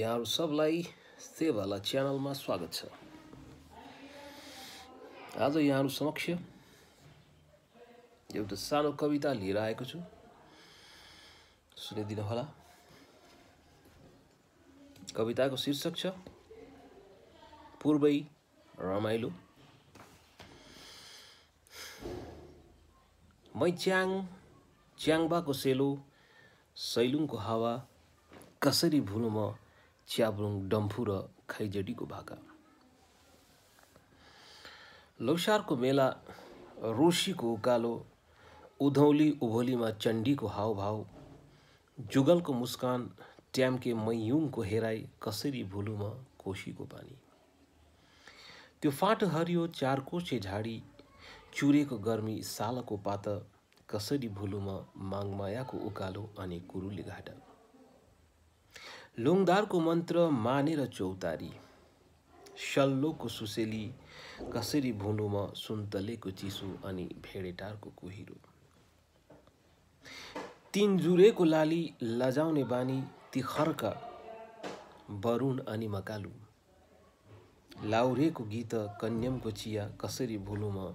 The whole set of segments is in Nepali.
यहाँहरू सबलाई सेवाला च्यानलमा स्वागत छ आज यहाँहरू समक्ष एउटा सानो कविता लिएर आएको छु होला कविताको शीर्षक छ पूर्वै रमाइलो च्याङ च्याङबाको सेलो सैलुङको हावा कसरी भुलु म च्याब्रुङ डम्फु र खैजडीको भाका लौसारको मेला रोसीको उकालो उधौली उभोलीमा चण्डीको हाउभाउ जुगलको मुस्कान ट्याम्के मैयुङको हेराई कसरी भुलुमा कोशीको पानी त्यो फाट हरियो चारकोसे झाडी चुरेको गर्मी सालको पात कसरी भुलुमा माङमायाको उकालो अनि कुरुले घाटा लुङदारको मन्त्र मानेर चौतारी सल्लोको सुसेली कसरी भुँडोमा सुन्तलेको चिसो अनि भेडेटारको कुहिरो तिन जुरेको लाली लजाउने बानी तिखर्का बरुण अनि मकालु लाउरेको गीत कन्यमको चिया कसरी भुलुमा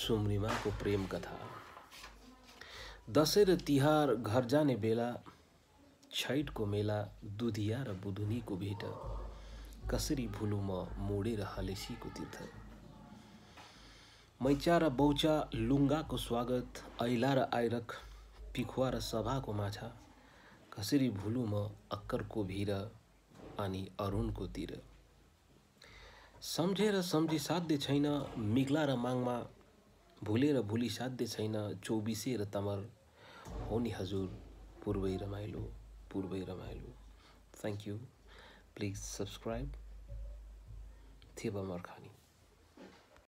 सुम्रिमाको प्रेम कथा दसैँ र तिहार घर जाने बेला छैटको मेला दुधिया र बुधुनीको भेट कसरी भुलु म मोडेर हलेसीको तीर्थ मैचा र बौचा लुङ्गाको स्वागत ऐला र आइरख पिखुवा र सभाको माछा कसरी भुलु म अक्करको भिर अनि अरुणको तिर सम्झेर सम्झी साध्य छैन मिग्ला र माङमा भुलेर भुली साध्य छैन चौबिसे र तमर हो नि हजुर पूर्वै रमाइलो पूर्वी रमाइलो थैंक यू प्लीज़ सब्सक्राइब बमर मरखानी